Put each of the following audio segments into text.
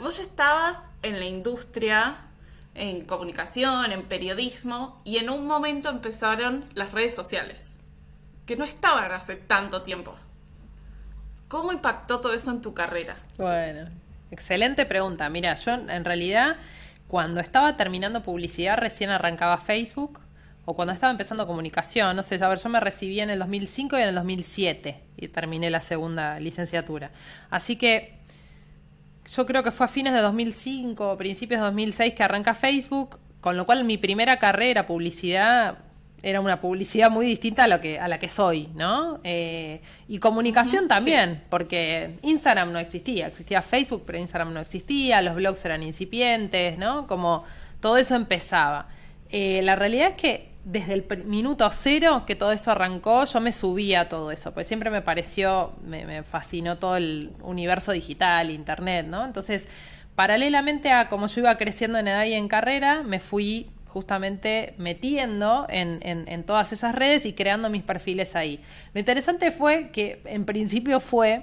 Vos estabas en la industria, en comunicación, en periodismo, y en un momento empezaron las redes sociales, que no estaban hace tanto tiempo. ¿Cómo impactó todo eso en tu carrera? Bueno, excelente pregunta. Mira, yo en realidad cuando estaba terminando publicidad recién arrancaba Facebook o cuando estaba empezando comunicación, no sé, a ver, yo me recibí en el 2005 y en el 2007 y terminé la segunda licenciatura. Así que yo creo que fue a fines de 2005, principios de 2006 que arranca Facebook, con lo cual mi primera carrera, publicidad, era una publicidad muy distinta a, lo que, a la que soy, ¿no? Eh, y comunicación también, porque Instagram no existía, existía Facebook, pero Instagram no existía, los blogs eran incipientes, ¿no? Como todo eso empezaba. Eh, la realidad es que desde el minuto cero que todo eso arrancó, yo me subí a todo eso, pues siempre me pareció, me, fascinó todo el universo digital, internet, ¿no? Entonces, paralelamente a como yo iba creciendo en edad y en carrera, me fui justamente metiendo en, en todas esas redes y creando mis perfiles ahí. Lo interesante fue que en principio fue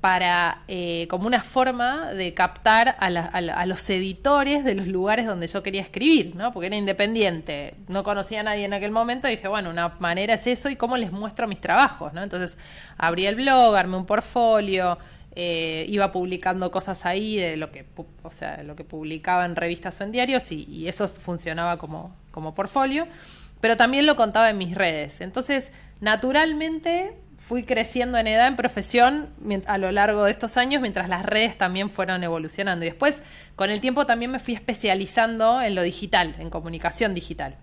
para eh, como una forma de captar a, los editores de los lugares donde yo quería escribir, ¿no? Porque era independiente, no conocía a nadie en aquel momento dije, bueno, una manera es eso y cómo les muestro mis trabajos, ¿no? Entonces abrí el blog, armé un portfolio, eh, iba publicando cosas ahí de lo que, o sea, lo que publicaba en revistas o en diarios y, y eso funcionaba como, como portfolio, pero también lo contaba en mis redes. Entonces, naturalmente fui creciendo en edad, en profesión, a lo largo de estos años, mientras las redes también fueron evolucionando. Y después, con el tiempo, también me fui especializando en lo digital, en comunicación digital.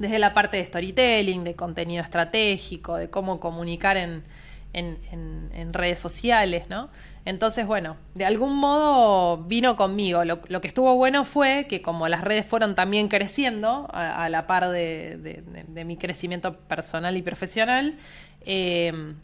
Desde la parte de storytelling, de contenido estratégico, de cómo comunicar en, redes sociales, ¿no? Entonces, bueno, de algún modo vino conmigo. Lo, que estuvo bueno fue que como las redes fueron también creciendo a, la par de, mi crecimiento personal y profesional, em,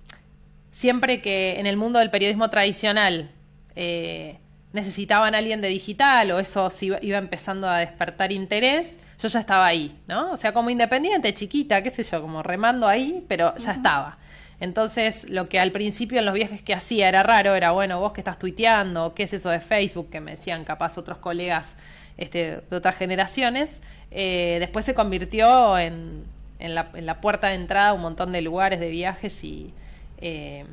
siempre que en el mundo del periodismo tradicional eh, necesitaban a alguien de digital o eso iba, empezando a despertar interés, yo ya estaba ahí, ¿no? O sea, como independiente, chiquita, qué sé yo, como remando ahí, pero ya estaba. Entonces, lo que al principio en los viajes que hacía era raro, era, bueno, vos que estás tuiteando, ¿qué es eso de Facebook? Que me decían capaz otros colegas este, de otras generaciones. Eh, después se convirtió en, la, puerta de entrada a un montón de lugares de viajes y... Eh,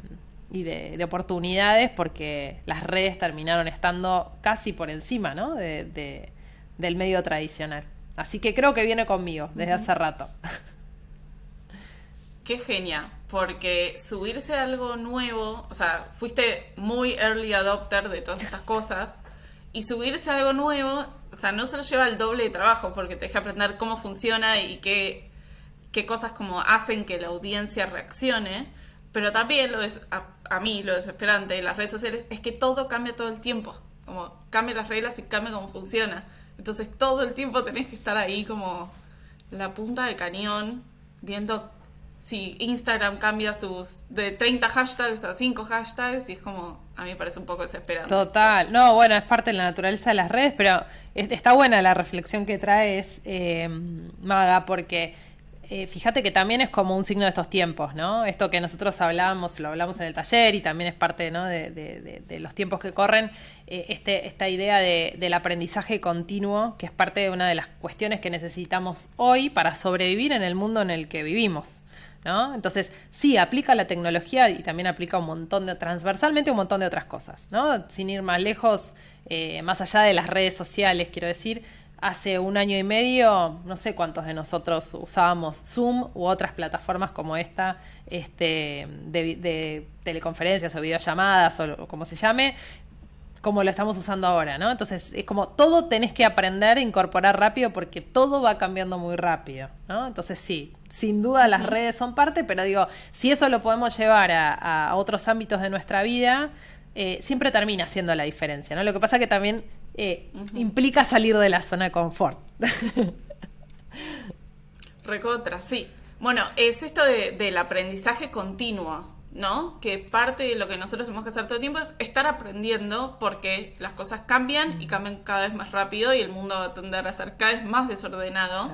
de, oportunidades porque las redes terminaron estando casi por encima del medio tradicional. Así que creo que viene conmigo desde hace rato. Qué genia porque subirse a algo nuevo, o sea, fuiste muy early adopter de todas estas cosas, y subirse a algo nuevo, o sea, no se nos lleva el doble de trabajo, porque te deja aprender cómo funciona y qué, qué cosas como hacen que la audiencia reaccione, pero también lo es, a, mí lo desesperante de las redes sociales es que todo cambia todo el tiempo, como cambia las reglas y cambia cómo funciona. Entonces todo el tiempo tenés que estar ahí como la punta de cañón, viendo si Instagram cambia sus de 30 hashtags a 5 hashtags y es como, a mí me parece un poco desesperante. Total, no, bueno, es parte de la naturaleza de las redes, pero está buena la reflexión que traes, eh, Maga, porque eh, fíjate que también es como un signo de estos tiempos, ¿no? Esto que nosotros hablamos, lo hablamos en el taller y también es parte ¿no? de, los tiempos que corren, eh, este, esta idea del aprendizaje continuo, que es parte de una de las cuestiones que necesitamos hoy para sobrevivir en el mundo en el que vivimos. ¿no? Entonces, sí, aplica la tecnología y también aplica un montón de, transversalmente un montón de otras cosas, ¿no? Sin ir más lejos, eh, más allá de las redes sociales, quiero decir, hace un año y medio, no sé cuántos de nosotros usábamos Zoom u otras plataformas como esta, este, de, teleconferencias o videollamadas o, o como se llame, como lo estamos usando ahora, ¿no? Entonces, es como todo tenés que aprender e incorporar rápido porque todo va cambiando muy rápido, ¿no? Entonces, sí, sin duda las redes son parte, pero digo, si eso lo podemos llevar a, otros ámbitos de nuestra vida, eh, siempre termina siendo la diferencia, ¿no? Lo que pasa que también eh, implica salir de la zona de confort. Recontra, sí. Bueno, es esto del aprendizaje continuo, ¿no? Que parte de lo que nosotros tenemos que hacer todo el tiempo es estar aprendiendo porque las cosas cambian y cambian cada vez más rápido y el mundo va a tender a ser cada vez más desordenado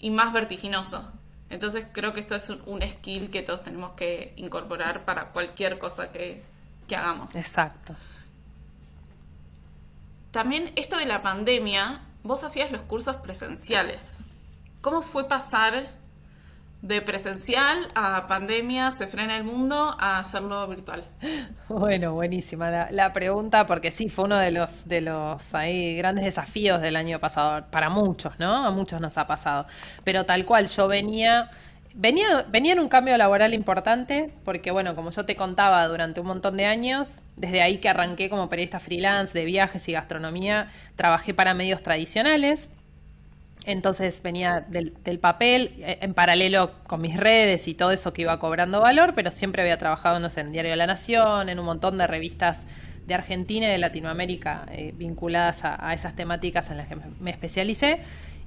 y más vertiginoso. Entonces creo que esto es un skill que todos tenemos que incorporar para cualquier cosa que, que hagamos. Exacto. También esto de la pandemia, vos hacías los cursos presenciales. ¿Cómo fue pasar de presencial a pandemia, se frena el mundo, a hacerlo virtual. Bueno, buenísima la, pregunta, porque sí, fue uno de los, de los ahí, grandes desafíos del año pasado, para muchos, ¿no? A muchos nos ha pasado. Pero tal cual, yo venía... Venía, venía en un cambio laboral importante, porque bueno, como yo te contaba durante un montón de años, desde ahí que arranqué como periodista freelance de viajes y gastronomía, trabajé para medios tradicionales, entonces venía del, papel, eh, en paralelo con mis redes y todo eso que iba cobrando valor, pero siempre había trabajado en el en Diario de la Nación, en un montón de revistas de Argentina y de Latinoamérica eh, vinculadas a, esas temáticas en las que me, especialicé.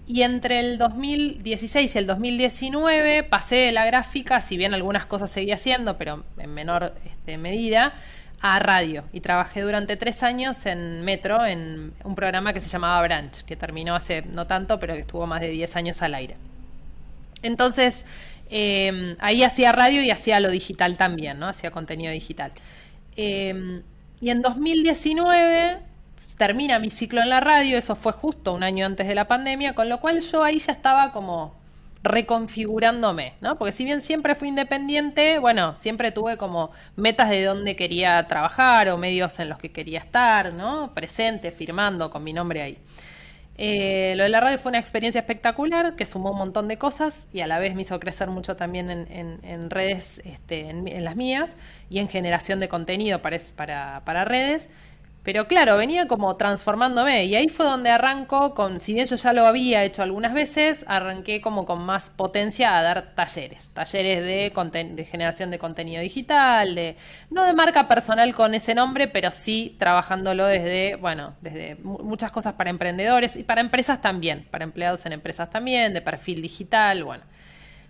Y entre el 2016 y el 2019 pasé de la gráfica, si bien algunas cosas seguía haciendo, pero en menor este, medida, a radio y trabajé durante tres años en Metro, en un programa que se llamaba Branch, que terminó hace no tanto, pero que estuvo más de 10 años al aire. Entonces, em, ahí hacía radio y hacía lo digital también, ¿no? Hacía contenido digital. Em, y en 2019 termina mi ciclo en la radio, eso fue justo un año antes de la pandemia, con lo cual yo ahí ya estaba como reconfigurándome, ¿no? Porque si bien siempre fui independiente, bueno, siempre tuve como metas de dónde quería trabajar o medios en los que quería estar, ¿no? Presente, firmando con mi nombre ahí. Eh, lo de la radio fue una experiencia espectacular que sumó un montón de cosas y a la vez me hizo crecer mucho también en, redes, este, en, las mías y en generación de contenido para redes. Pero claro, venía como transformándome y ahí fue donde arranco con, si bien yo ya lo había hecho algunas veces, arranqué como con más potencia a dar talleres, talleres de, de generación de contenido digital, de, no de marca personal con ese nombre, pero sí trabajándolo desde, bueno, desde muchas cosas para emprendedores y para empresas también, para empleados en empresas también, de perfil digital, bueno.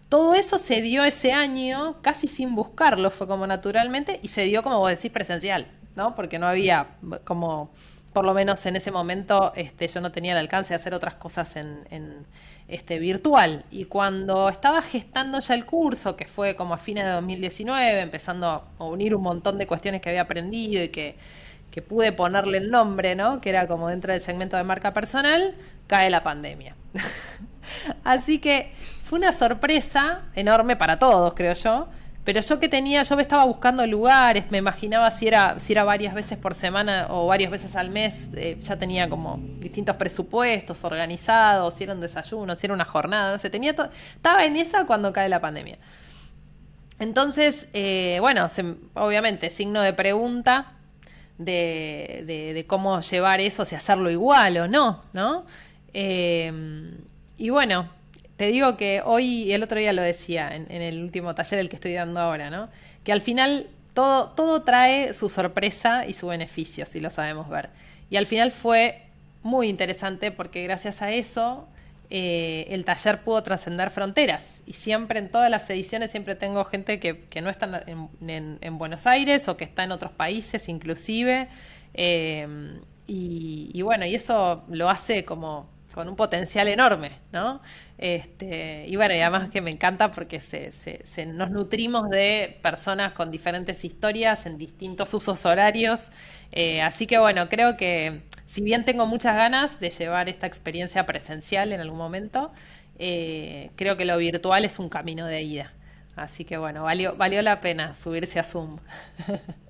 Todo eso se dio ese año casi sin buscarlo, fue como naturalmente, y se dio, como vos decís, presencial. ¿no? Porque no había como, por lo menos en ese momento, este, yo no tenía el alcance de hacer otras cosas en, este, virtual. Y cuando estaba gestando ya el curso, que fue como a fines de 2019, empezando a unir un montón de cuestiones que había aprendido y que, que pude ponerle el nombre, ¿no? Que era como dentro del segmento de marca personal, cae la pandemia. Así que fue una sorpresa enorme para todos, creo yo, pero yo que tenía, yo me estaba buscando lugares, me imaginaba si era, si era varias veces por semana o varias veces al mes, eh, ya tenía como distintos presupuestos organizados, si era un desayuno, si era una jornada, no sé, tenía Estaba en esa cuando cae la pandemia. Entonces, eh, bueno, obviamente, signo de pregunta de, cómo llevar eso, si hacerlo igual o no, ¿no? Eh, y bueno, te digo que hoy el otro día lo decía en, el último taller el que estoy dando ahora, ¿no? Que al final todo, todo trae su sorpresa y su beneficio, si lo sabemos ver. Y al final fue muy interesante porque gracias a eso eh, el taller pudo trascender fronteras. Y siempre en todas las ediciones siempre tengo gente que, que no está en, Buenos Aires o que está en otros países inclusive. Eh, y, y bueno, y eso lo hace como con un potencial enorme, ¿no? Este, y bueno, y además que me encanta porque se, nos nutrimos de personas con diferentes historias en distintos usos horarios. Eh, así que bueno, creo que si bien tengo muchas ganas de llevar esta experiencia presencial en algún momento, eh, creo que lo virtual es un camino de ida. Así que bueno, valió, valió la pena subirse a Zoom.